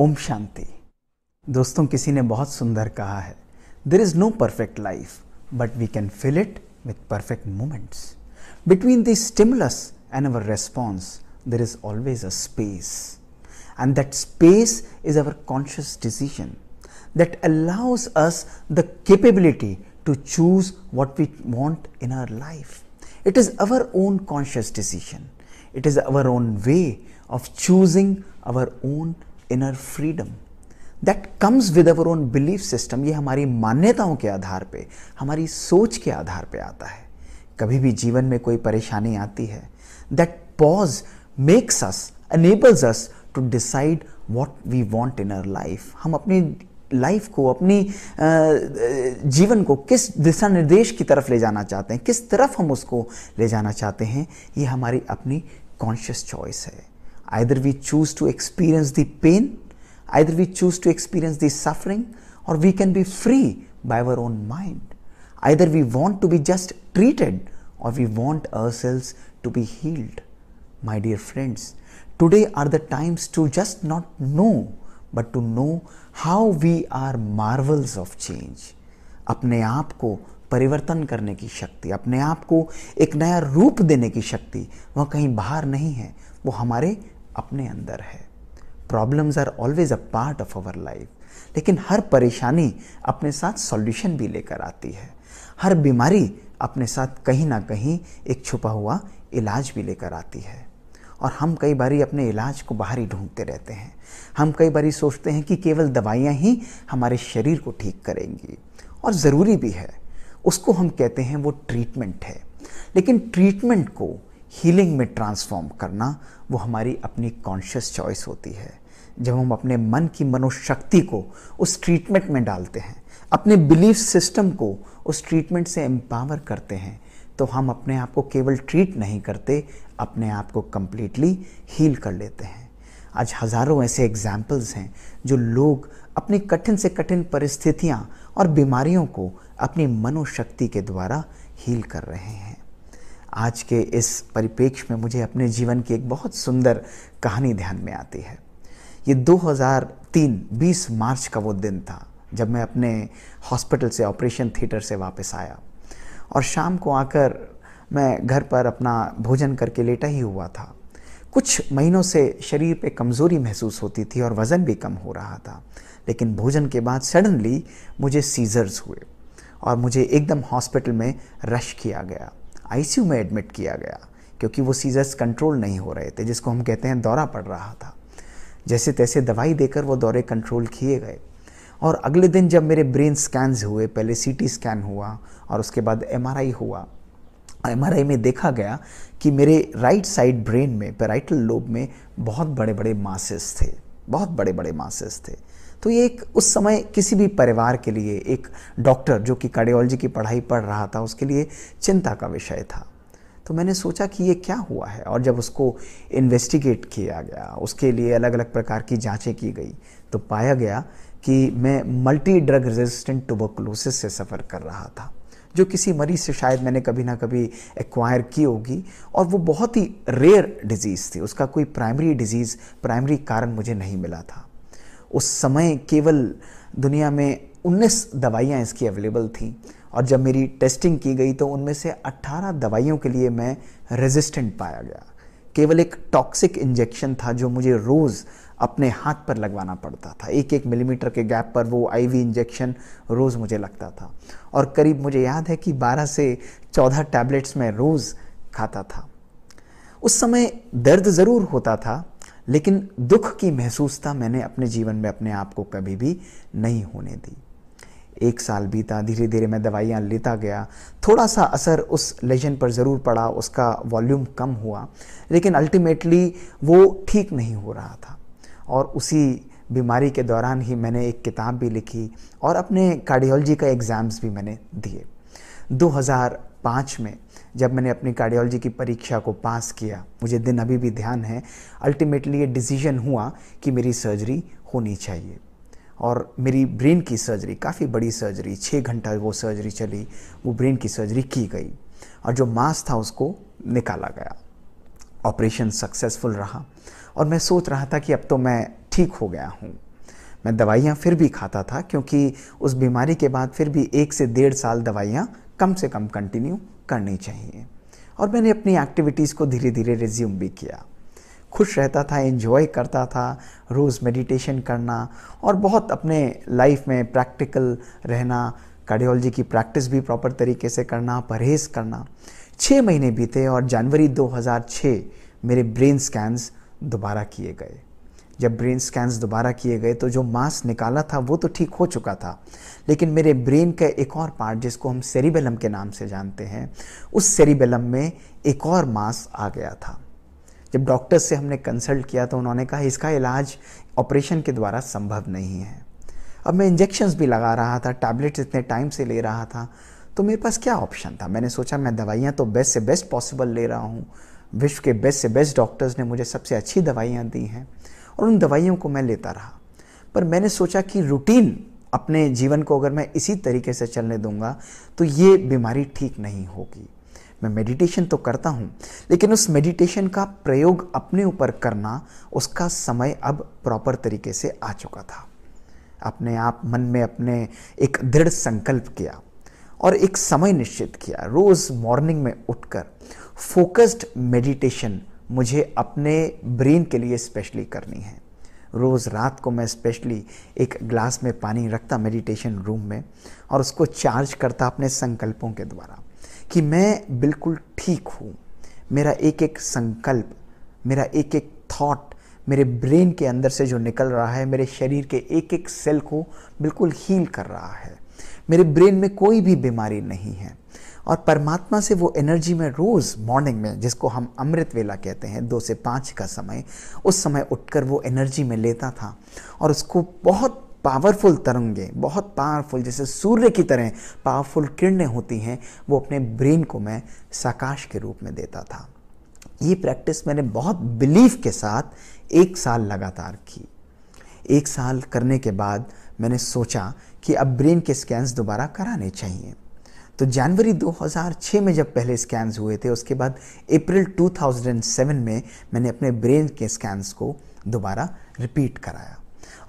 ओम शांति दोस्तों किसी ने बहुत सुंदर कहा है there is no perfect life but we can fill it with perfect moments between the stimulus and our response there is always a space and that space is our conscious decision that allows us the capability to choose what we want in our life. It is our own conscious decision, it is our own way of choosing our own inner freedom that comes with our own belief system ये हमारी मान्यताओं के आधार पे हमारी सोच के आधार पे आता है कभी भी जीवन में कोई परेशानी आती है that pause makes us enables us to decide what we want in life हम अपनी लाइफ को अपनी जीवन को किस दिशा निर्देश की तरफ ले जाना चाहते हैं किस तरफ हम उसको ले जाना चाहते हैं ये हमारी अपनी कॉन्शियस चॉइस है Either we choose to experience the pain, either we choose to experience the suffering, or we can be free by our own mind. Either we want to be just treated, or we want ourselves to be healed. My dear friends, today are the times to just not know, but to know how we are marvels of change. अपने आप को परिवर्तन करने की शक्ति अपने आप को एक नया रूप देने की शक्ति वह कहीं बाहर नहीं है वो हमारे अपने अंदर है problems are always a part of our life लेकिन हर परेशानी अपने साथ सॉल्यूशन भी लेकर आती है हर बीमारी अपने साथ कहीं ना कहीं एक छुपा हुआ इलाज भी लेकर आती है और हम कई बारी अपने इलाज को बाहर ही ढूंढते रहते हैं हम कई बारी सोचते हैं कि केवल दवाइयाँ ही हमारे शरीर को ठीक करेंगी और ज़रूरी भी है उसको हम कहते हैं वो ट्रीटमेंट है लेकिन ट्रीटमेंट को हीलिंग में ट्रांसफॉर्म करना वो हमारी अपनी कॉन्शियस चॉइस होती है जब हम अपने मन की मनोशक्ति को उस ट्रीटमेंट में डालते हैं अपने बिलीफ सिस्टम को उस ट्रीटमेंट से एम्पावर करते हैं तो हम अपने आप को केवल ट्रीट नहीं करते अपने आप को कम्प्लीटली हील कर लेते हैं आज हज़ारों ऐसे एग्जाम्पल्स हैं जो लोग अपनी कठिन से कठिन परिस्थितियाँ और बीमारियों को अपनी मनोशक्ति के द्वारा हील कर रहे हैं आज के इस परिप्रेक्ष्य में मुझे अपने जीवन की एक बहुत सुंदर कहानी ध्यान में आती है ये 2003 20 मार्च का वो दिन था जब मैं अपने हॉस्पिटल से ऑपरेशन थिएटर से वापस आया और शाम को आकर मैं घर पर अपना भोजन करके लेटा ही हुआ था कुछ महीनों से शरीर पे कमज़ोरी महसूस होती थी और वज़न भी कम हो रहा था लेकिन भोजन के बाद सडनली मुझे सीज़र्स हुए और मुझे एकदम हॉस्पिटल में रश किया गया आईसीयू में एडमिट किया गया क्योंकि वो सीजर्स कंट्रोल नहीं हो रहे थे जिसको हम कहते हैं दौरा पड़ रहा था जैसे तैसे दवाई देकर वो दौरे कंट्रोल किए गए और अगले दिन जब मेरे ब्रेन स्कैन्स हुए पहले सीटी स्कैन हुआ और उसके बाद एमआरआई हुआ एमआरआई में देखा गया कि मेरे राइट साइड ब्रेन में पेराइटल लोब में बहुत बड़े बड़े मासेस थे बहुत बड़े बड़े मासेस थे तो ये एक उस समय किसी भी परिवार के लिए एक डॉक्टर जो कि कार्डियोलॉजी की पढ़ाई पढ़ रहा था उसके लिए चिंता का विषय था तो मैंने सोचा कि ये क्या हुआ है और जब उसको इन्वेस्टिगेट किया गया उसके लिए अलग अलग प्रकार की जाँचें की गई तो पाया गया कि मैं मल्टी ड्रग रेजिस्टेंट टूबोक्लोसिस से सफ़र कर रहा था जो किसी मरीज़ से शायद मैंने कभी ना कभी एक्वायर की होगी और वो बहुत ही रेयर डिजीज़ थी उसका कोई प्राइमरी डिजीज़ प्राइमरी कारण मुझे नहीं मिला था उस समय केवल दुनिया में 19 दवाइयाँ इसकी अवेलेबल थी और जब मेरी टेस्टिंग की गई तो उनमें से 18 दवाइयों के लिए मैं रेजिस्टेंट पाया गया केवल एक टॉक्सिक इंजेक्शन था जो मुझे रोज़ अपने हाथ पर लगवाना पड़ता था एक एक मिलीमीटर के गैप पर वो आईवी इंजेक्शन रोज़ मुझे लगता था और करीब मुझे याद है कि 12 से 14 टैबलेट्स मैं रोज़ खाता था उस समय दर्द ज़रूर होता था लेकिन दुख की महसूसता मैंने अपने जीवन में अपने आप को कभी भी नहीं होने दी एक साल बीता धीरे धीरे मैं दवाइयाँ लेता गया थोड़ा सा असर उस लेजन पर ज़रूर पड़ा उसका वॉल्यूम कम हुआ लेकिन अल्टीमेटली वो ठीक नहीं हो रहा था और उसी बीमारी के दौरान ही मैंने एक किताब भी लिखी और अपने कार्डियोलॉजी का एग्ज़ाम्स भी मैंने दिए 2005 में जब मैंने अपनी कार्डियोलॉजी की परीक्षा को पास किया मुझे दिन अभी भी ध्यान है अल्टीमेटली ये डिसीजन हुआ कि मेरी सर्जरी होनी चाहिए और मेरी ब्रेन की सर्जरी काफ़ी बड़ी सर्जरी छः घंटा वो सर्जरी चली वो ब्रेन की सर्जरी की गई और जो मांस था उसको निकाला गया ऑपरेशन सक्सेसफुल रहा और मैं सोच रहा था कि अब तो मैं ठीक हो गया हूँ मैं दवाइयाँ फिर भी खाता था क्योंकि उस बीमारी के बाद फिर भी एक से डेढ़ साल दवाइयाँ कम से कम कंटिन्यू करनी चाहिए और मैंने अपनी एक्टिविटीज़ को धीरे धीरे रिज्यूम भी किया खुश रहता था एंजॉय करता था रोज़ मेडिटेशन करना और बहुत अपने लाइफ में प्रैक्टिकल रहना कार्डियोलॉजी की प्रैक्टिस भी प्रॉपर तरीके से करना परहेज़ करना छः महीने बीते और जनवरी 2006 मेरे ब्रेन स्कैन्स दोबारा किए गए जब ब्रेन स्कैंस दोबारा किए गए तो जो मांस निकाला था वो तो ठीक हो चुका था लेकिन मेरे ब्रेन का एक और पार्ट जिसको हम सेरिबेलम के नाम से जानते हैं उस सेरिबेलम में एक और मांस आ गया था जब डॉक्टर से हमने कंसल्ट किया तो उन्होंने कहा इसका इलाज ऑपरेशन के द्वारा संभव नहीं है अब मैं इंजेक्शन्स भी लगा रहा था टैबलेट्स इतने टाइम से ले रहा था तो मेरे पास क्या ऑप्शन था मैंने सोचा मैं दवाइयाँ तो बेस्ट से बेस्ट पॉसिबल ले रहा हूँ विश्व के बेस्ट से बेस्ट डॉक्टर्स ने मुझे सबसे अच्छी दवाइयाँ दी हैं और उन दवाइयों को मैं लेता रहा पर मैंने सोचा कि रूटीन अपने जीवन को अगर मैं इसी तरीके से चलने दूंगा तो ये बीमारी ठीक नहीं होगी मैं मेडिटेशन तो करता हूँ लेकिन उस मेडिटेशन का प्रयोग अपने ऊपर करना उसका समय अब प्रॉपर तरीके से आ चुका था अपने आप मन में अपने एक दृढ़ संकल्प किया और एक समय निश्चित किया रोज़ मॉर्निंग में उठकर फोकस्ड मेडिटेशन मुझे अपने ब्रेन के लिए स्पेशली करनी है रोज़ रात को मैं स्पेशली एक ग्लास में पानी रखता मेडिटेशन रूम में और उसको चार्ज करता अपने संकल्पों के द्वारा कि मैं बिल्कुल ठीक हूँ मेरा एक एक संकल्प मेरा एक एक थॉट मेरे ब्रेन के अंदर से जो निकल रहा है मेरे शरीर के एक एक सेल को बिल्कुल हील कर रहा है मेरे ब्रेन में कोई भी बीमारी नहीं है और परमात्मा से वो एनर्जी में रोज़ मॉर्निंग में जिसको हम अमृत वेला कहते हैं दो से पाँच का समय उस समय उठकर वो एनर्जी में लेता था और उसको बहुत पावरफुल तरंगे बहुत पावरफुल जैसे सूर्य की तरह पावरफुल किरणें होती हैं वो अपने ब्रेन को मैं साकाश के रूप में देता था ये प्रैक्टिस मैंने बहुत बिलीफ के साथ एक साल लगातार की एक साल करने के बाद मैंने सोचा कि अब ब्रेन के स्कैंस दोबारा कराने चाहिए तो जनवरी 2006 में जब पहले स्कैन्स हुए थे उसके बाद अप्रैल 2007 में मैंने अपने ब्रेन के स्कैन्स को दोबारा रिपीट कराया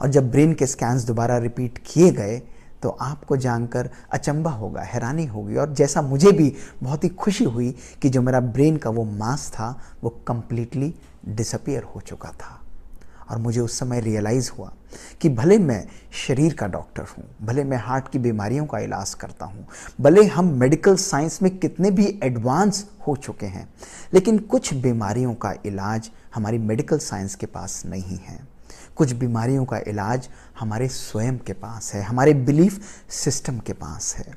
और जब ब्रेन के स्कैन्स दोबारा रिपीट किए गए तो आपको जानकर अचंबा होगा हैरानी होगी और जैसा मुझे भी बहुत ही खुशी हुई कि जो मेरा ब्रेन का वो मास था वो कम्प्लीटली डिसअपियर हो चुका था और मुझे उस समय रियलाइज़ हुआ कि भले मैं शरीर का डॉक्टर हूँ भले मैं हार्ट की बीमारियों का इलाज करता हूँ भले हम मेडिकल साइंस में कितने भी एडवांस हो चुके हैं लेकिन कुछ बीमारियों का इलाज हमारी मेडिकल साइंस के पास नहीं है कुछ बीमारियों का इलाज हमारे स्वयं के पास है हमारे बिलीफ सिस्टम के पास है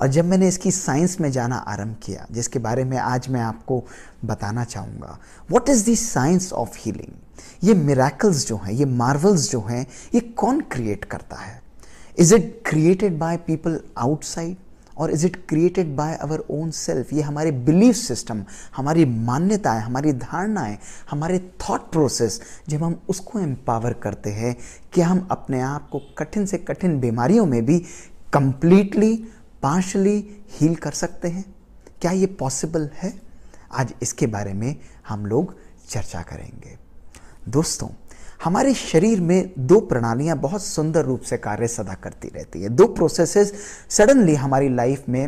और जब मैंने इसकी साइंस में जाना आरंभ किया जिसके बारे में आज मैं आपको बताना चाहूँगा what is the science of healing ये मेराकल्स जो हैं ये मार्वल्स जो हैं ये कौन क्रिएट करता है is it created by people outside और is it created by our own self ये हमारे बिलीफ सिस्टम हमारी मान्यताएं हमारी धारणाएं हमारे थॉट प्रोसेस जब हम उसको एम्पावर करते हैं कि हम अपने आप को कठिन से कठिन बीमारियों में भी कंप्लीटली पार्शली हील कर सकते हैं क्या ये पॉसिबल है आज इसके बारे में हम लोग चर्चा करेंगे दोस्तों हमारे शरीर में दो प्रणालियां बहुत सुंदर रूप से कार्य सदा करती रहती है दो प्रोसेसेस सडनली हमारी लाइफ में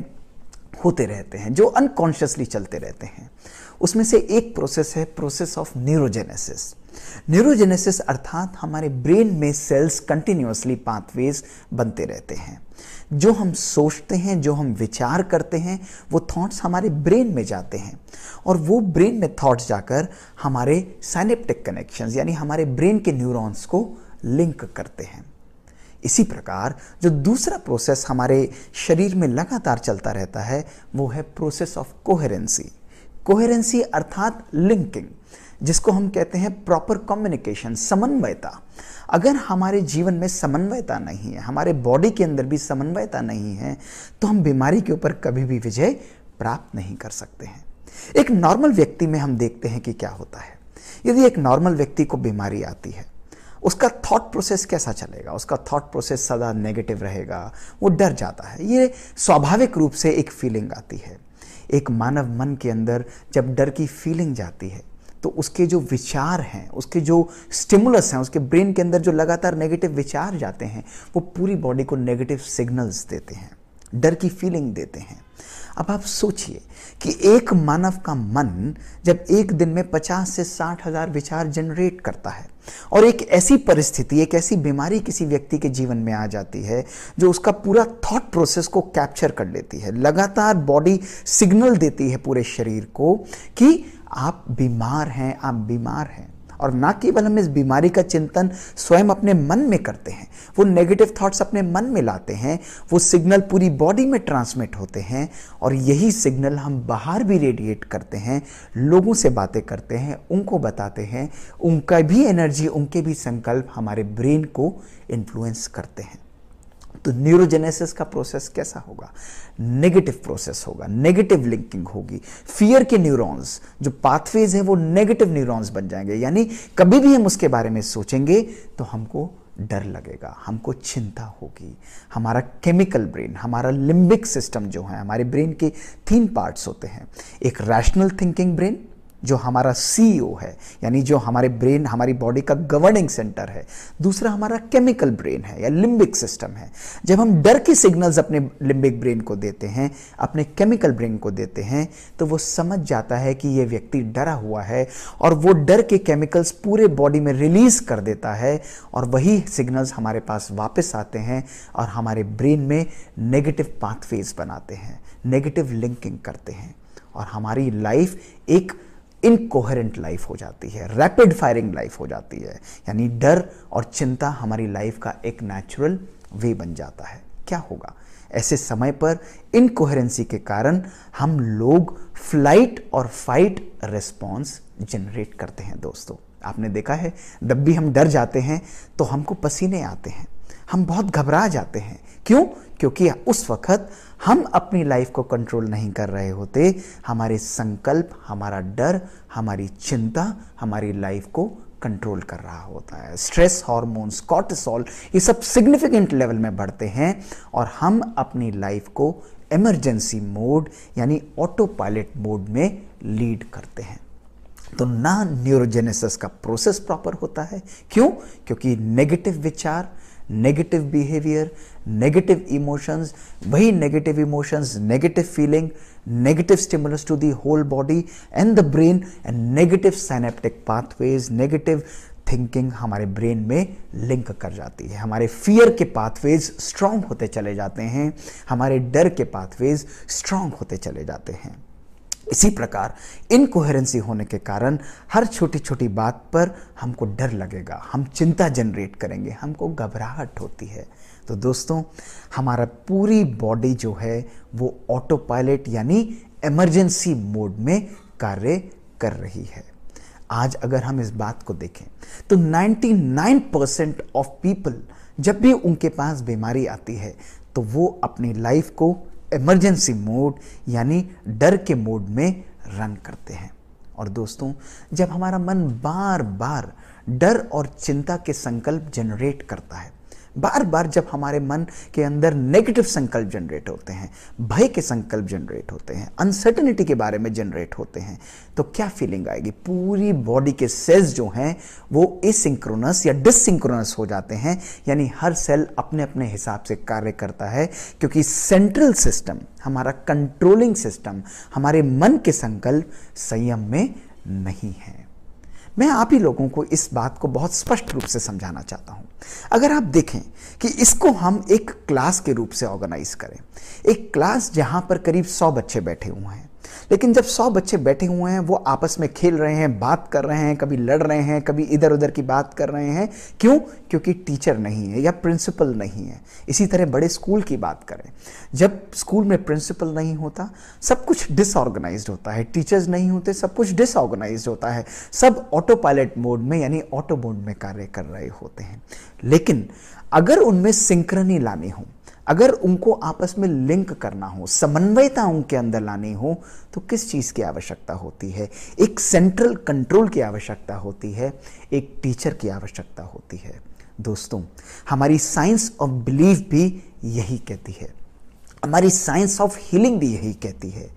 होते रहते हैं जो अनकॉन्शियसली चलते रहते हैं उसमें से एक प्रोसेस है प्रोसेस ऑफ न्यूरोजेनेसिस न्यूरोजेनेसिस अर्थात हमारे ब्रेन में सेल्स कंटिन्यूसली पाथवेज बनते रहते हैं जो हम सोचते हैं जो हम विचार करते हैं वो थॉट्स हमारे ब्रेन में जाते हैं और वो ब्रेन में थॉट्स जाकर हमारे साइनेप्टिक कनेक्शंस यानी हमारे ब्रेन के न्यूरॉन्स को लिंक करते हैं इसी प्रकार जो दूसरा प्रोसेस हमारे शरीर में लगातार चलता रहता है वो है प्रोसेस ऑफ कोहेरेंसी कोहेरेंसी अर्थात लिंकिंग जिसको हम कहते हैं प्रॉपर कम्युनिकेशन समन्वयता अगर हमारे जीवन में समन्वयता नहीं है हमारे बॉडी के अंदर भी समन्वयता नहीं है तो हम बीमारी के ऊपर कभी भी विजय प्राप्त नहीं कर सकते हैं एक नॉर्मल व्यक्ति में हम देखते हैं कि क्या होता है यदि एक नॉर्मल व्यक्ति को बीमारी आती है उसका थॉट प्रोसेस कैसा चलेगा उसका थॉट प्रोसेस सदा नेगेटिव रहेगा वो डर जाता है ये स्वाभाविक रूप से एक फीलिंग आती है एक मानव मन के अंदर जब डर की फीलिंग जाती है तो उसके जो विचार हैं उसके जो स्टिमुलस हैं उसके ब्रेन के अंदर जो लगातार नेगेटिव विचार जाते हैं वो पूरी बॉडी को नेगेटिव सिग्नल्स देते हैं डर की फीलिंग देते हैं अब आप सोचिए कि एक मानव का मन जब एक दिन में 50 से साठ हजार विचार जनरेट करता है और एक ऐसी परिस्थिति एक ऐसी बीमारी किसी व्यक्ति के जीवन में आ जाती है जो उसका पूरा थॉट प्रोसेस को कैप्चर कर लेती है लगातार बॉडी सिग्नल देती है पूरे शरीर को कि आप बीमार हैं आप बीमार हैं और ना केवल हम इस बीमारी का चिंतन स्वयं अपने मन में करते हैं वो नेगेटिव थॉट्स अपने मन में लाते हैं वो सिग्नल पूरी बॉडी में ट्रांसमिट होते हैं और यही सिग्नल हम बाहर भी रेडिएट करते हैं लोगों से बातें करते हैं उनको बताते हैं उनका भी एनर्जी उनके भी संकल्प हमारे ब्रेन को इन्फ्लुएंस करते हैं तो न्यूरोजेनेसिस का प्रोसेस कैसा होगा नेगेटिव प्रोसेस होगा नेगेटिव लिंकिंग होगी फियर के न्यूरॉन्स जो पाथवेज है वो नेगेटिव न्यूरॉन्स बन जाएंगे यानी कभी भी हम उसके बारे में सोचेंगे तो हमको डर लगेगा हमको चिंता होगी हमारा केमिकल ब्रेन हमारा लिम्बिक सिस्टम जो है हमारे ब्रेन के तीन पार्ट्स होते हैं एक रैशनल थिंकिंग ब्रेन जो हमारा सीईओ e है यानी जो हमारे ब्रेन हमारी बॉडी का गवर्निंग सेंटर है दूसरा हमारा केमिकल ब्रेन है या लिम्बिक सिस्टम है जब हम डर के सिग्नल्स अपने लिम्बिक ब्रेन को देते हैं अपने केमिकल ब्रेन को देते हैं तो वो समझ जाता है कि ये व्यक्ति डरा हुआ है और वो डर के केमिकल्स पूरे बॉडी में रिलीज कर देता है और वही सिग्नल्स हमारे पास वापस आते हैं और हमारे ब्रेन में नेगेटिव पाथवेज बनाते हैं नेगेटिव लिंकिंग करते हैं और हमारी लाइफ एक इनकोहरेंट लाइफ हो जाती है रैपिड फायरिंग लाइफ हो जाती है यानी डर और चिंता हमारी लाइफ का एक नेचुरल वे बन जाता है क्या होगा ऐसे समय पर इनकोहरेंसी के कारण हम लोग फ्लाइट और फाइट रिस्पॉन्स जनरेट करते हैं दोस्तों आपने देखा है जब भी हम डर जाते हैं तो हमको पसीने आते हैं हम बहुत घबरा जाते हैं क्यों क्योंकि उस वक्त हम अपनी लाइफ को कंट्रोल नहीं कर रहे होते हमारे संकल्प हमारा डर हमारी चिंता हमारी लाइफ को कंट्रोल कर रहा होता है स्ट्रेस हॉर्मोन्स कॉर्टिसोल ये सब सिग्निफिकेंट लेवल में बढ़ते हैं और हम अपनी लाइफ को इमरजेंसी मोड यानी ऑटो पायलट मोड में लीड करते हैं तो ना न्यूरोजेनेसिस का प्रोसेस प्रॉपर होता है क्यों क्योंकि नेगेटिव विचार नेगेटिव बिहेवियर नेगेटिव इमोशंस वही negative emotions negative feeling negative stimulus to the whole body and the brain and negative synaptic pathways negative thinking हमारे ब्रेन में लिंक कर जाती है हमारे फियर के पाथवेज स्ट्रांग होते चले जाते हैं हमारे डर के पाथवेज स्ट्रांग होते चले जाते हैं इसी प्रकार इनकोहरेंसी होने के कारण हर छोटी छोटी बात पर हमको डर लगेगा हम चिंता जनरेट करेंगे हमको घबराहट होती है तो दोस्तों हमारा पूरी बॉडी जो है वो ऑटो पायलट यानी इमरजेंसी मोड में कार्य कर रही है आज अगर हम इस बात को देखें तो 99 परसेंट ऑफ पीपल जब भी उनके पास बीमारी आती है तो वो अपनी लाइफ को इमरजेंसी मोड यानी डर के मोड में रन करते हैं और दोस्तों जब हमारा मन बार बार डर और चिंता के संकल्प जनरेट करता है बार बार जब हमारे मन के अंदर नेगेटिव संकल्प जनरेट होते हैं भय के संकल्प जनरेट होते हैं अनसर्टनिटी के बारे में जनरेट होते हैं तो क्या फीलिंग आएगी पूरी बॉडी के सेल्स जो हैं वो एसिंक्रोनस या डिसिंक्रोनस हो जाते हैं यानी हर सेल अपने अपने हिसाब से कार्य करता है क्योंकि सेंट्रल सिस्टम हमारा कंट्रोलिंग सिस्टम हमारे मन के संकल्प संयम में नहीं है मैं आप ही लोगों को इस बात को बहुत स्पष्ट रूप से समझाना चाहता हूं अगर आप देखें कि इसको हम एक क्लास के रूप से ऑर्गेनाइज करें एक क्लास जहां पर करीब सौ बच्चे बैठे हुए हैं लेकिन जब सौ बच्चे बैठे हुए हैं वो आपस में खेल रहे हैं बात कर रहे हैं कभी लड़ रहे हैं कभी इधर उधर की बात कर रहे हैं क्यों क्योंकि टीचर नहीं है या प्रिंसिपल नहीं है इसी तरह बड़े स्कूल की बात करें जब स्कूल में प्रिंसिपल नहीं होता सब कुछ डिसऑर्गेनाइज होता है टीचर्स नहीं होते सब कुछ डिसऑर्गेनाइज होता है सब ऑटो पायलट मोड में यानी ऑटो मोड में कार्य कर रहे होते हैं लेकिन अगर उनमें सिंक्रनी लानी हो अगर उनको आपस में लिंक करना हो समन्वयता उनके अंदर लानी हो तो किस चीज़ की आवश्यकता होती है एक सेंट्रल कंट्रोल की आवश्यकता होती है एक टीचर की आवश्यकता होती है दोस्तों हमारी साइंस ऑफ बिलीव भी यही कहती है हमारी साइंस ऑफ हीलिंग भी यही कहती है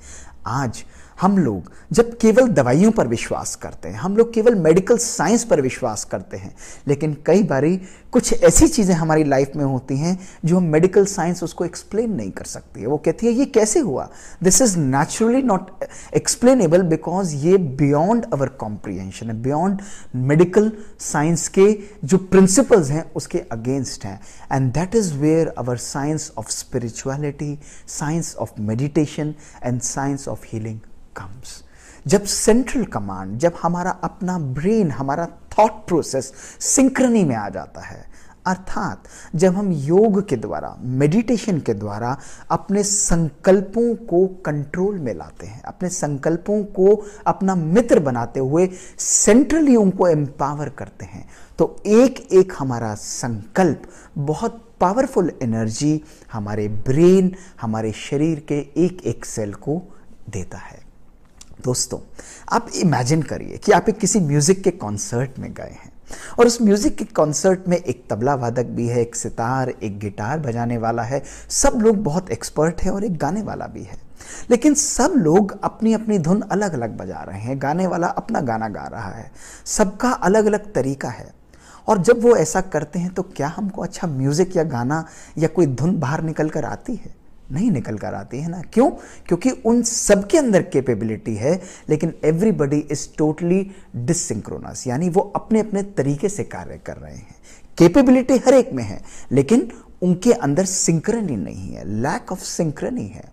आज हम लोग जब केवल दवाइयों पर विश्वास करते हैं हम लोग केवल मेडिकल साइंस पर विश्वास करते हैं लेकिन कई बारी कुछ ऐसी चीज़ें हमारी लाइफ में होती हैं जो हम मेडिकल साइंस उसको एक्सप्लेन नहीं कर सकती है वो कहती है ये कैसे हुआ this is naturally not explainable because ये बियॉन्ड अवर कॉम्प्रीहेंशन है बियॉन्ड मेडिकल साइंस के जो प्रिंसिपल्स हैं उसके अगेंस्ट हैं and that is where our science of spirituality science of meditation and science of healing comes जब सेंट्रल कमांड जब हमारा अपना ब्रेन हमारा थॉट प्रोसेस सिंक्रनी में आ जाता है अर्थात जब हम योग के द्वारा मेडिटेशन के द्वारा अपने संकल्पों को कंट्रोल में लाते हैं अपने संकल्पों को अपना मित्र बनाते हुए सेंट्रली उनको एम्पावर करते हैं तो एक एक हमारा संकल्प बहुत पावरफुल एनर्जी हमारे ब्रेन हमारे शरीर के एक एक सेल को देता है दोस्तों आप इमेजिन करिए कि आप एक किसी म्यूज़िक के कॉन्सर्ट में गए हैं और उस म्यूज़िक के कॉन्सर्ट में एक तबला वादक भी है एक सितार एक गिटार बजाने वाला है सब लोग बहुत एक्सपर्ट है और एक गाने वाला भी है लेकिन सब लोग अपनी अपनी धुन अलग अलग बजा रहे हैं गाने वाला अपना गाना गा रहा है सबका अलग अलग तरीका है और जब वो ऐसा करते हैं तो क्या हमको अच्छा म्यूज़िक या गाना या कोई धुन बाहर निकल कर आती है नहीं निकल कर आती है ना क्यों क्योंकि उन सब के अंदर कैपेबिलिटी है लेकिन एवरीबडी इज़ टोटली डिसिंक्रोनस यानी वो अपने अपने तरीके से कार्य कर रहे हैं कैपेबिलिटी हर एक में है लेकिन उनके अंदर सिंक्रनी नहीं है लैक ऑफ सिंक्रनी है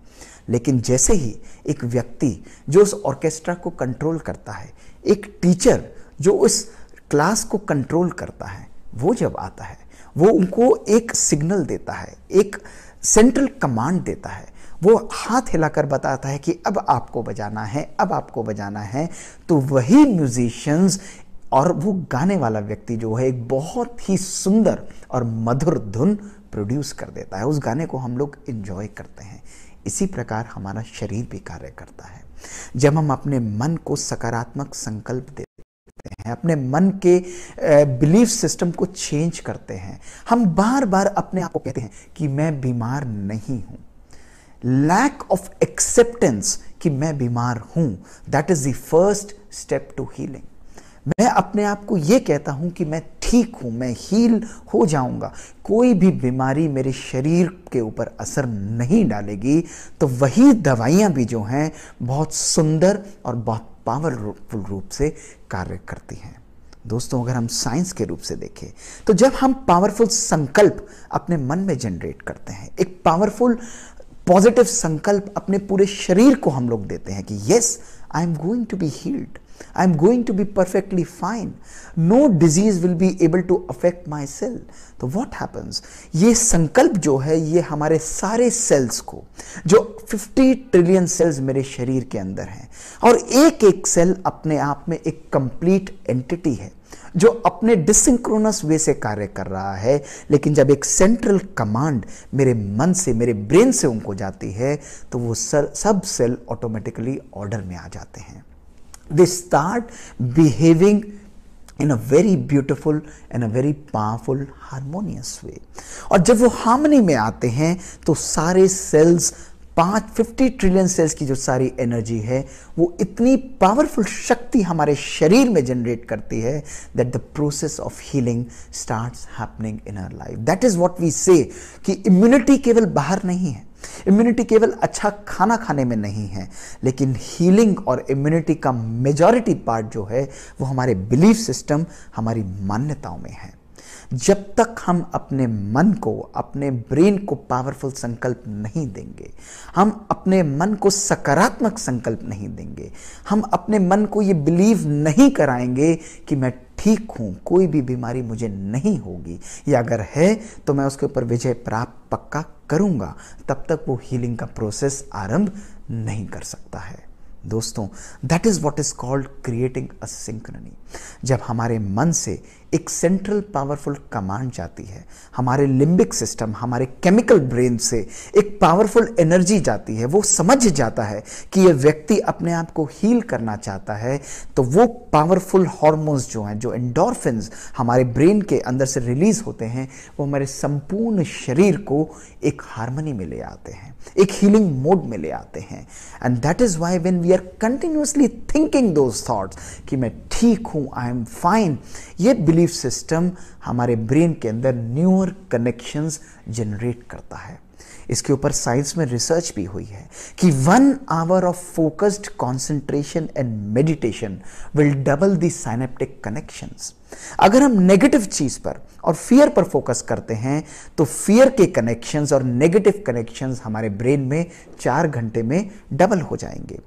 लेकिन जैसे ही एक व्यक्ति जो उस ऑर्केस्ट्रा को कंट्रोल करता है एक टीचर जो उस क्लास को कंट्रोल करता है वो जब आता है वो उनको एक सिग्नल देता है एक सेंट्रल कमांड देता है वो हाथ हिलाकर बताता है कि अब आपको बजाना है अब आपको बजाना है तो वही म्यूजिशियंस और वो गाने वाला व्यक्ति जो है एक बहुत ही सुंदर और मधुर धुन प्रोड्यूस कर देता है उस गाने को हम लोग इन्जॉय करते हैं इसी प्रकार हमारा शरीर भी कार्य करता है जब हम अपने मन को सकारात्मक संकल्प देते करते हैं अपने मन के बिलीफ सिस्टम को चेंज करते हैं हम बार बार अपने आप को कहते हैं कि मैं बीमार नहीं हूं लैक ऑफ एक्सेप्टेंस कि मैं बीमार हूं that is the first step to healing मैं अपने आप को यह कहता हूं कि मैं ठीक हूं मैं हील हो जाऊंगा कोई भी बीमारी मेरे शरीर के ऊपर असर नहीं डालेगी तो वही दवाइयां भी जो हैं बहुत सुंदर और बहुत पावरफुल रूप से कार्य करती हैं दोस्तों अगर हम साइंस के रूप से देखें तो जब हम पावरफुल संकल्प अपने मन में जनरेट करते हैं एक पावरफुल पॉजिटिव संकल्प अपने पूरे शरीर को हम लोग देते हैं कि yes I am going to be healed I am going to be perfectly fine. No disease will be able to affect my cell. तो what happens? ये संकल्प जो है ये हमारे सारे सेल्स को जो 50 ट्रिलियन सेल्स मेरे शरीर के अंदर हैं और एक एक सेल अपने आप में एक कंप्लीट एंटिटी है जो अपने डिसिंक्रोनस वे से कार्य कर रहा है लेकिन जब एक सेंट्रल कमांड मेरे मन से मेरे ब्रेन से उनको जाती है तो वो सर सब सेल ऑटोमेटिकली ऑर्डर में आ जाते हैं they start behaving in a very beautiful and a very powerful harmonious way और जब वो हार्मनी में आते हैं तो सारे सेल्स पाँच फिफ्टी ट्रिलियन सेल्स की जो सारी एनर्जी है वो इतनी पावरफुल शक्ति हमारे शरीर में जनरेट करती है that the process of healing start happening in our life that is what we say कि इम्यूनिटी केवल बाहर नहीं है इम्यूनिटी केवल अच्छा खाना खाने में नहीं है लेकिन हीलिंग और इम्यूनिटी का मेजॉरिटी पार्ट जो है वो हमारे बिलीफ सिस्टम हमारी मान्यताओं में है जब तक हम अपने मन को अपने ब्रेन को पावरफुल संकल्प नहीं देंगे हम अपने मन को सकारात्मक संकल्प नहीं देंगे हम अपने मन को ये बिलीव नहीं कराएंगे कि मैं ठीक हूँ कोई भी बीमारी मुझे नहीं होगी या अगर है तो मैं उसके ऊपर विजय प्राप्त पक्का करूँगा तब तक वो हीलिंग का प्रोसेस आरंभ नहीं कर सकता है दोस्तों that is what is called creating a synchrony जब हमारे मन से एक सेंट्रल पावरफुल कमांड जाती है हमारे लिम्बिक सिस्टम हमारे केमिकल ब्रेन से एक पावरफुल एनर्जी जाती है वो समझ जाता है कि ये व्यक्ति अपने आप को हील करना चाहता है तो वो पावरफुल हॉर्मोन्स जो हैं जो एंडोरफिनस हमारे ब्रेन के अंदर से रिलीज होते हैं वो हमारे संपूर्ण शरीर को एक हारमोनी में ले आते हैं एक हीलिंग मोड में ले आते हैं and that is why when we are continuously thinking those thoughts कि मैं ठीक हूँ आई एम फाइन ये बिलीव बिलीफ सिस्टम हमारे ब्रेन के अंदर न्यूअर कनेक्शंस जनरेट करता है इसके ऊपर साइंस में रिसर्च भी हुई है कि one hour of focused concentration and meditation will double the synaptic connections अगर हम नेगेटिव चीज पर और फियर पर फोकस करते हैं तो फियर के कनेक्शंस और नेगेटिव कनेक्शंस हमारे ब्रेन में चार घंटे में डबल हो जाएंगे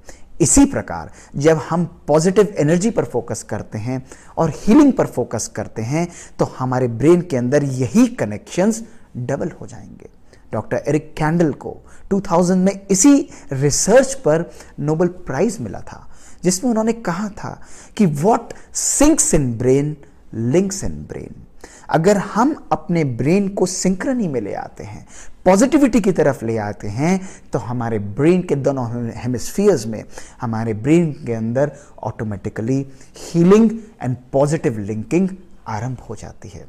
इसी प्रकार जब हम पॉजिटिव एनर्जी पर फोकस करते हैं और हीलिंग पर फोकस करते हैं तो हमारे ब्रेन के अंदर यही कनेक्शंस डबल हो जाएंगे डॉक्टर एरिक कैंडल को 2000 में इसी रिसर्च पर नोबल प्राइज मिला था जिसमें उन्होंने कहा था कि what syncs in brain links in brain अगर हम अपने ब्रेन को सिंक्रनी में ले आते हैं पॉजिटिविटी की तरफ ले आते हैं तो हमारे ब्रेन के दोनों हेमिस्फीयर्स में हमारे ब्रेन के अंदर automatically healing and positive linking आरंभ हो जाती है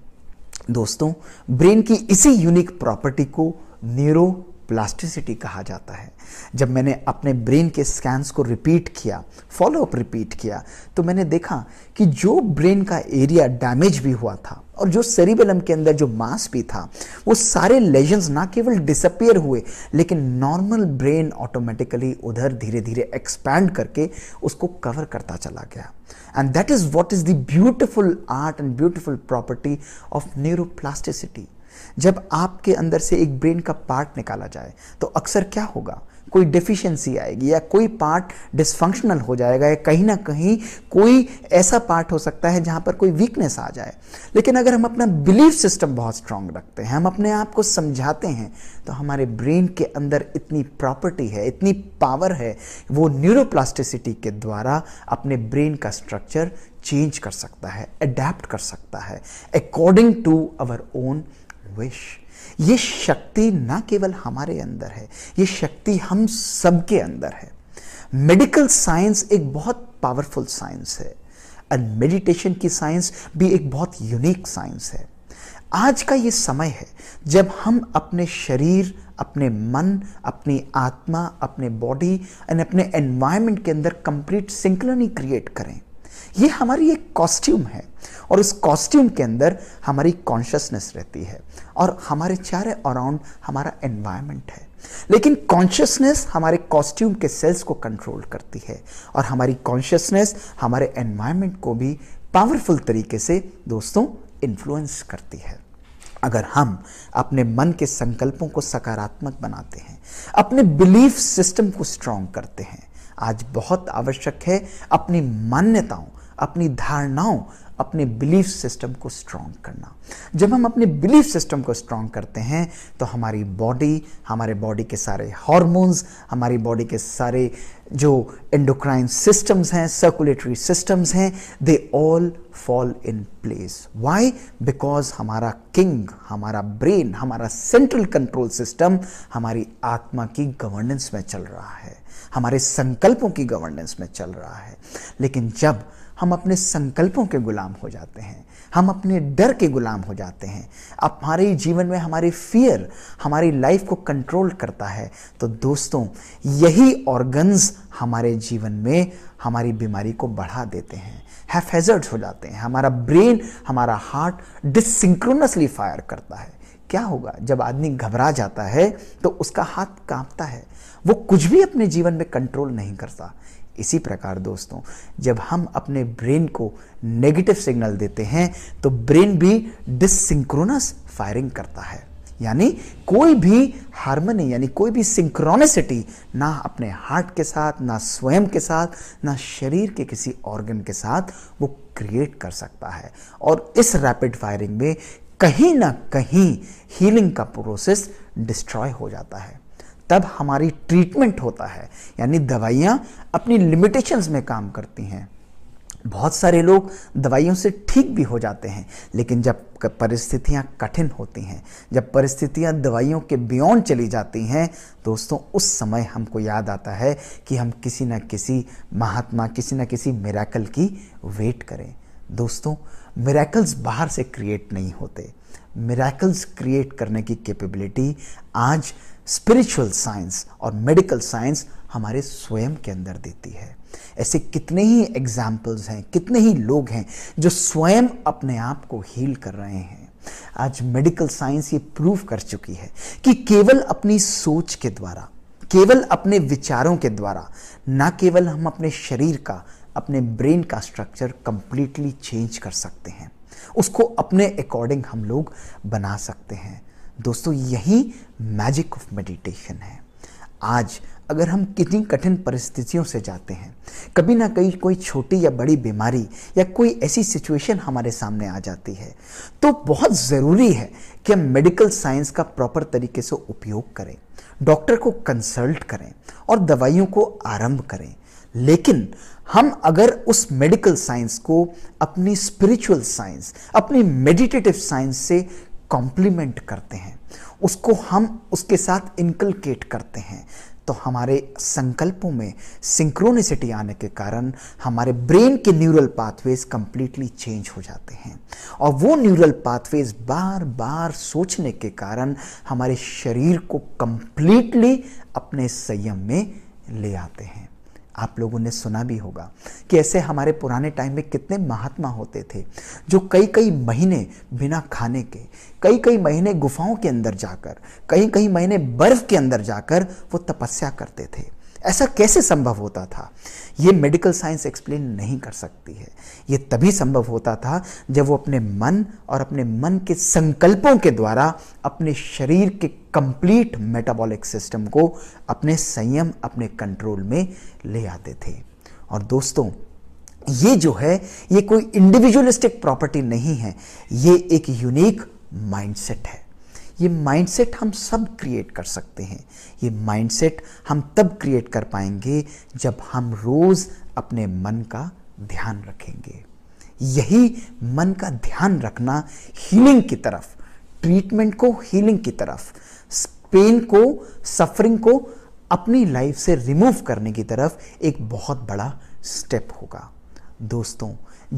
दोस्तों ब्रेन की इसी यूनिक प्रॉपर्टी को न्यूरो प्लास्टिसिटी कहा जाता है जब मैंने अपने ब्रेन के स्कैंस को रिपीट किया फॉलोअप रिपीट किया तो मैंने देखा कि जो ब्रेन का एरिया डैमेज भी हुआ था और जो सेरिबेलम के अंदर जो मास भी था वो सारे लेजन्स ना केवल डिसअपियर हुए लेकिन नॉर्मल ब्रेन ऑटोमेटिकली उधर धीरे धीरे एक्सपैंड करके उसको कवर करता चला गया and that is what is the beautiful art and beautiful property of neuroplasticity जब आपके अंदर से एक ब्रेन का पार्ट निकाला जाए तो अक्सर क्या होगा कोई डिफिशियंसी आएगी या कोई पार्ट डिसफंक्शनल हो जाएगा या कहीं ना कहीं कोई ऐसा पार्ट हो सकता है जहाँ पर कोई वीकनेस आ जाए लेकिन अगर हम अपना बिलीफ सिस्टम बहुत स्ट्रांग रखते हैं हम अपने आप को समझाते हैं तो हमारे ब्रेन के अंदर इतनी प्रॉपर्टी है इतनी पावर है वो न्यूरोप्लास्टिसिटी के द्वारा अपने ब्रेन का स्ट्रक्चर चेंज कर सकता है अडेप्ट कर सकता है according to our own wish ये शक्ति ना केवल हमारे अंदर है ये शक्ति हम सबके अंदर है मेडिकल साइंस एक बहुत पावरफुल साइंस है एंड मेडिटेशन की साइंस भी एक बहुत यूनिक साइंस है आज का ये समय है जब हम अपने शरीर अपने मन अपनी आत्मा अपने बॉडी एंड अपने एनवायरनमेंट के अंदर कंप्लीट सिंक्लनी क्रिएट करें ये हमारी एक कॉस्ट्यूम है और उस कॉस्ट्यूम के अंदर हमारी कॉन्शियसनेस रहती है और हमारे चारे अराउंड हमारा एनवायरमेंट है लेकिन कॉन्शियसनेस हमारे कॉस्ट्यूम के सेल्स को कंट्रोल करती है और हमारी कॉन्शियसनेस हमारे एनवायरमेंट को भी पावरफुल तरीके से दोस्तों इन्फ्लुएंस करती है अगर हम अपने मन के संकल्पों को सकारात्मक बनाते हैं अपने बिलीफ सिस्टम को स्ट्रांग करते हैं आज बहुत आवश्यक है अपनी मान्यताओं अपनी धारणाओं अपने बिलीफ सिस्टम को स्ट्रांग करना जब हम अपने बिलीफ सिस्टम को स्ट्रांग करते हैं तो हमारी बॉडी हमारे बॉडी के सारे हॉर्मोन्स हमारी बॉडी के सारे जो एंडोक्राइन सिस्टम्स हैं सर्कुलेटरी सिस्टम्स हैं they all fall in place why because हमारा किंग हमारा ब्रेन हमारा सेंट्रल कंट्रोल सिस्टम हमारी आत्मा की गवर्नेंस में चल रहा है हमारे संकल्पों की गवर्नेंस में चल रहा है लेकिन जब हम अपने संकल्पों के गुलाम हो जाते हैं हम अपने डर के गुलाम हो जाते हैं हमारे जीवन में हमारी फियर हमारी लाइफ को कंट्रोल करता है तो दोस्तों यही ऑर्गन्स हमारे जीवन में हमारी बीमारी को बढ़ा देते हैं हैफेजर्ड हो जाते हैं हमारा ब्रेन हमारा हार्ट डिसिंक्रोनसली फायर करता है क्या होगा जब आदमी घबरा जाता है तो उसका हाथ कांपता है वो कुछ भी अपने जीवन में कंट्रोल नहीं करता इसी प्रकार दोस्तों जब हम अपने ब्रेन को नेगेटिव सिग्नल देते हैं तो ब्रेन भी डिसिंक्रोनस फायरिंग करता है यानी कोई भी हार्मनी यानी कोई भी सिंक्रोनिसिटी ना अपने हार्ट के साथ ना स्वयं के साथ ना शरीर के किसी ऑर्गन के साथ वो क्रिएट कर सकता है और इस रैपिड फायरिंग में कहीं ना कहीं हीलिंग का प्रोसेस डिस्ट्रॉय हो जाता है तब हमारी ट्रीटमेंट होता है यानी दवाइयाँ अपनी लिमिटेशंस में काम करती हैं बहुत सारे लोग दवाइयों से ठीक भी हो जाते हैं लेकिन जब परिस्थितियाँ कठिन होती हैं जब परिस्थितियाँ दवाइयों के बियॉन्ड चली जाती हैं दोस्तों उस समय हमको याद आता है कि हम किसी न किसी महात्मा किसी न किसी मेराकल की वेट करें दोस्तों मेरेकल्स बाहर से क्रिएट नहीं होते मेरेकल्स क्रिएट करने की कैपेबिलिटी आज स्पिरिचुअल साइंस और मेडिकल साइंस हमारे स्वयं के अंदर देती है ऐसे कितने ही एग्जाम्पल्स हैं कितने ही लोग हैं जो स्वयं अपने आप को हील कर रहे हैं आज मेडिकल साइंस ये प्रूव कर चुकी है कि केवल अपनी सोच के द्वारा केवल अपने विचारों के द्वारा ना केवल हम अपने शरीर का अपने ब्रेन का स्ट्रक्चर कंप्लीटली चेंज कर सकते हैं उसको अपने अकॉर्डिंग हम लोग बना सकते हैं दोस्तों यही मैजिक ऑफ मेडिटेशन है आज अगर हम कितनी कठिन परिस्थितियों से जाते हैं कभी ना कहीं कोई छोटी या बड़ी बीमारी या कोई ऐसी सिचुएशन हमारे सामने आ जाती है तो बहुत ज़रूरी है कि हम मेडिकल साइंस का प्रॉपर तरीके से उपयोग करें डॉक्टर को कंसल्ट करें और दवाइयों को आरंभ करें लेकिन हम अगर उस मेडिकल साइंस को अपनी स्पिरिचुअल साइंस अपनी मेडिटेटिव साइंस से कॉम्प्लीमेंट करते हैं उसको हम उसके साथ इनकलकेट करते हैं तो हमारे संकल्पों में सिंक्रोनिसिटी आने के कारण हमारे ब्रेन के न्यूरल पाथवेज कंप्लीटली चेंज हो जाते हैं और वो न्यूरल पाथवेज बार बार सोचने के कारण हमारे शरीर को कंप्लीटली अपने संयम में ले आते हैं आप लोगों ने सुना भी होगा कि ऐसे हमारे पुराने टाइम में कितने महात्मा होते थे जो कई कई महीने बिना खाने के कई कई महीने गुफाओं के अंदर जाकर कई कई महीने बर्फ के अंदर जाकर वो तपस्या करते थे ऐसा कैसे संभव होता था ये मेडिकल साइंस एक्सप्लेन नहीं कर सकती है ये तभी संभव होता था जब वो अपने मन और अपने मन के संकल्पों के द्वारा अपने शरीर के कंप्लीट मेटाबॉलिक सिस्टम को अपने संयम अपने कंट्रोल में ले आते थे और दोस्तों ये जो है ये कोई इंडिविजुअलिस्टिक प्रॉपर्टी नहीं है ये एक यूनिक माइंडसेट है ये माइंडसेट हम सब क्रिएट कर सकते हैं ये माइंडसेट हम तब क्रिएट कर पाएंगे जब हम रोज़ अपने मन का ध्यान रखेंगे यही मन का ध्यान रखना हीलिंग की तरफ ट्रीटमेंट को हीलिंग की तरफ पेन को सफरिंग को अपनी लाइफ से रिमूव करने की तरफ एक बहुत बड़ा स्टेप होगा दोस्तों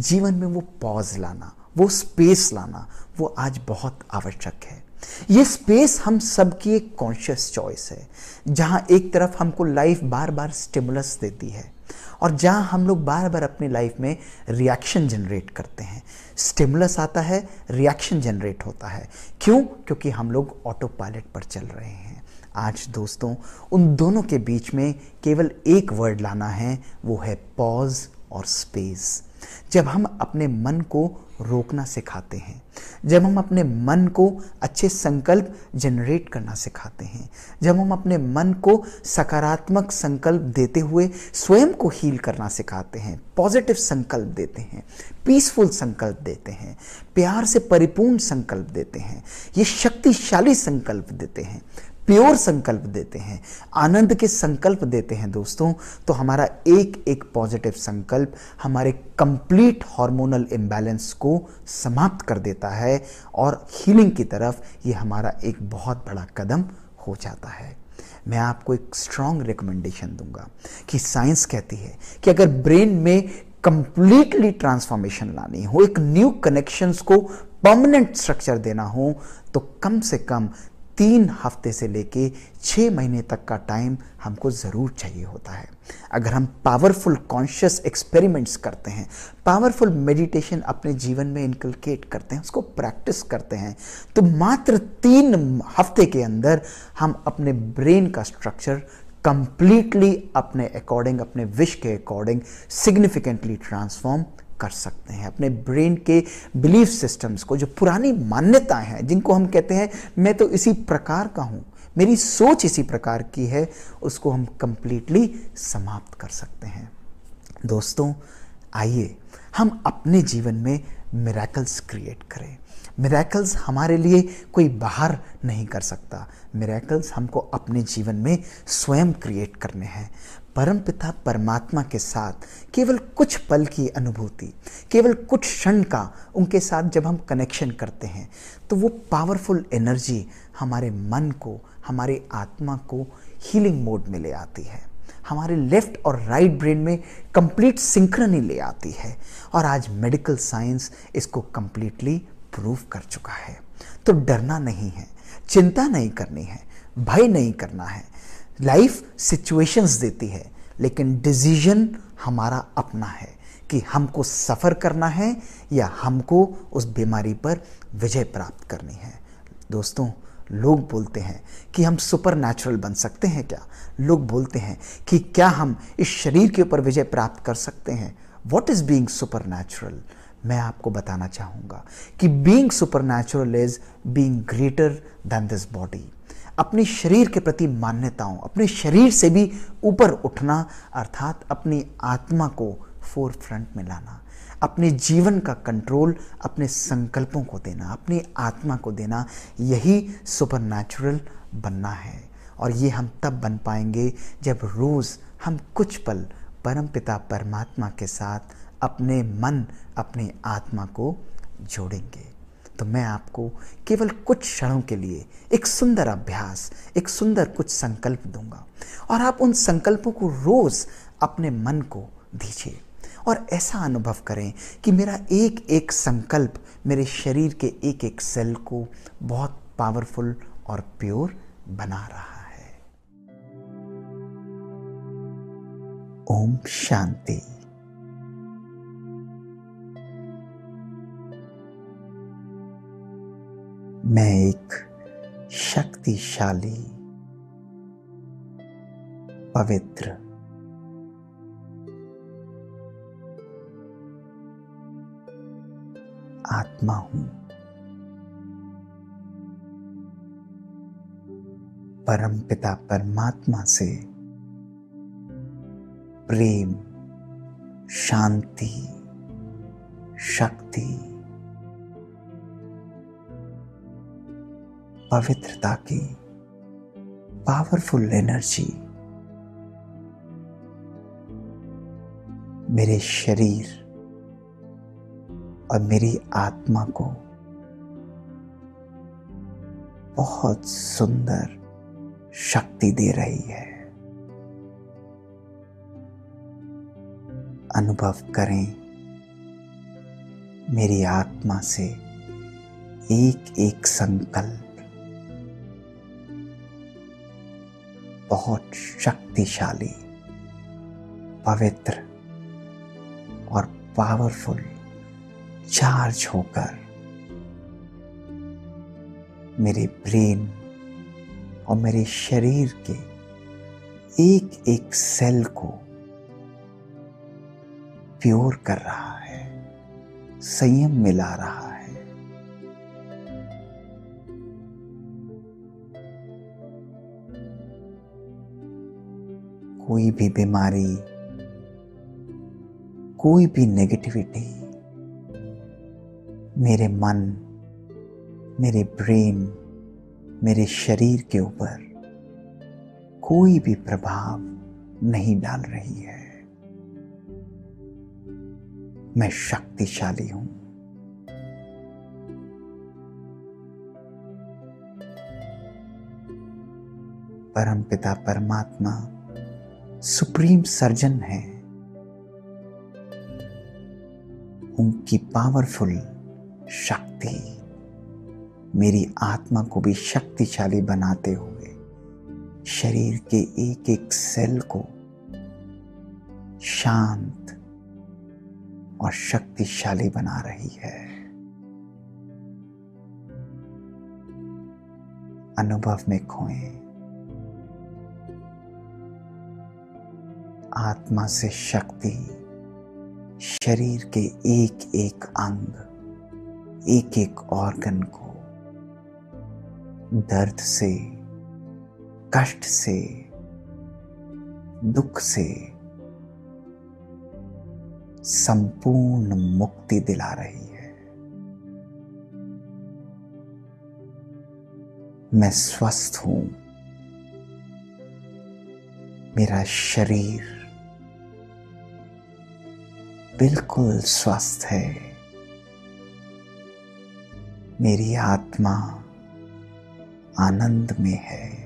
जीवन में वो पॉज लाना वो स्पेस लाना वो आज बहुत आवश्यक है ये स्पेस हम सबकी एक कॉन्शियस चॉइस है जहाँ एक तरफ हमको लाइफ बार बार स्टिमुलस देती है और जहाँ हम लोग बार बार अपनी लाइफ में रिएक्शन जनरेट करते हैं स्टिमुलस आता है रिएक्शन जनरेट होता है क्यों क्योंकि हम लोग ऑटो पायलट पर चल रहे हैं आज दोस्तों उन दोनों के बीच में केवल एक वर्ड लाना है वो है पॉज और स्पेस जब हम अपने मन को रोकना सिखाते हैं जब हम अपने मन को अच्छे संकल्प जनरेट करना सिखाते हैं जब हम अपने मन को सकारात्मक संकल्प देते हुए स्वयं को हील करना सिखाते हैं पॉजिटिव संकल्प देते हैं पीसफुल संकल्प देते हैं प्यार से परिपूर्ण संकल्प देते हैं ये शक्तिशाली संकल्प देते हैं प्योर संकल्प देते हैं आनंद के संकल्प देते हैं दोस्तों तो हमारा एक एक पॉजिटिव संकल्प हमारे कंप्लीट हार्मोनल इम्बैलेंस को समाप्त कर देता है और हीलिंग की तरफ ये हमारा एक बहुत बड़ा कदम हो जाता है मैं आपको एक स्ट्रांग रिकमेंडेशन दूंगा कि साइंस कहती है कि अगर ब्रेन में कंप्लीटली ट्रांसफॉर्मेशन लानी हो एक न्यू कनेक्शंस को परमानेंट स्ट्रक्चर देना हो तो कम से कम तीन हफ्ते से लेके छः महीने तक का टाइम हमको ज़रूर चाहिए होता है अगर हम पावरफुल कॉन्शियस एक्सपेरिमेंट्स करते हैं पावरफुल मेडिटेशन अपने जीवन में इनकलकेट करते हैं उसको प्रैक्टिस करते हैं तो मात्र तीन हफ्ते के अंदर हम अपने ब्रेन का स्ट्रक्चर कंप्लीटली अपने अकॉर्डिंग अपने विश के अकॉर्डिंग सिग्निफिकेंटली ट्रांसफॉर्म कर सकते हैं अपने ब्रेन के बिलीफ सिस्टम्स को जो पुरानी मान्यताएं हैं जिनको हम कहते हैं मैं तो इसी प्रकार का हूँ मेरी सोच इसी प्रकार की है उसको हम कंप्लीटली समाप्त कर सकते हैं दोस्तों आइए हम अपने जीवन में मेराकल्स क्रिएट करें मेराकल्स हमारे लिए कोई बाहर नहीं कर सकता मेराकल्स हमको अपने जीवन में स्वयं क्रिएट करने हैं परमपिता परमात्मा के साथ केवल कुछ पल की अनुभूति केवल कुछ क्षण का उनके साथ जब हम कनेक्शन करते हैं तो वो पावरफुल एनर्जी हमारे मन को हमारे आत्मा को हीलिंग मोड में ले आती है हमारे लेफ्ट और राइट ब्रेन में कंप्लीट सिंक्रनी ले आती है और आज मेडिकल साइंस इसको कंप्लीटली प्रूव कर चुका है तो डरना नहीं है चिंता नहीं करनी है भय नहीं करना है लाइफ सिचुएशंस देती है लेकिन डिसीजन हमारा अपना है कि हमको सफ़र करना है या हमको उस बीमारी पर विजय प्राप्त करनी है दोस्तों लोग बोलते हैं कि हम सुपर नेचुरल बन सकते हैं क्या लोग बोलते हैं कि क्या हम इस शरीर के ऊपर विजय प्राप्त कर सकते हैं what is being supernatural मैं आपको बताना चाहूँगा कि being supernatural is being greater than this body अपने शरीर के प्रति मान्यताओं अपने शरीर से भी ऊपर उठना अर्थात अपनी आत्मा को फोर फ्रंट में लाना अपने जीवन का कंट्रोल अपने संकल्पों को देना अपनी आत्मा को देना यही सुपर बनना है और ये हम तब बन पाएंगे जब रोज़ हम कुछ पल परमपिता परमात्मा के साथ अपने मन अपनी आत्मा को जोड़ेंगे तो मैं आपको केवल कुछ क्षणों के लिए एक सुंदर अभ्यास एक सुंदर कुछ संकल्प दूंगा और आप उन संकल्पों को रोज़ अपने मन को दीजिए और ऐसा अनुभव करें कि मेरा एक एक संकल्प मेरे शरीर के एक एक सेल को बहुत पावरफुल और प्योर बना रहा है ओम शांति मैं एक शक्तिशाली पवित्र आत्मा हूं परम पिता परमात्मा से प्रेम शांति शक्ति पवित्रता की पावरफुल एनर्जी मेरे शरीर और मेरी आत्मा को बहुत सुंदर शक्ति दे रही है अनुभव करें मेरी आत्मा से एक एक संकल्प बहुत शक्तिशाली पवित्र और पावरफुल चार्ज होकर मेरे ब्रेन और मेरे शरीर के एक एक सेल को प्योर कर रहा है संयम मिला रहा है कोई भी बीमारी कोई भी नेगेटिविटी मेरे मन मेरे ब्रेन मेरे शरीर के ऊपर कोई भी प्रभाव नहीं डाल रही है मैं शक्तिशाली हूं परमपिता परमात्मा सुप्रीम सर्जन हैं उनकी पावरफुल शक्ति मेरी आत्मा को भी शक्तिशाली बनाते हुए शरीर के एक एक सेल को शांत और शक्तिशाली बना रही है अनुभव में खोएं आत्मा से शक्ति शरीर के एक एक अंग एक एक ऑर्गन को दर्द से कष्ट से दुख से संपूर्ण मुक्ति दिला रही है मैं स्वस्थ हूं मेरा शरीर बिल्कुल स्वस्थ है मेरी आत्मा आनंद में है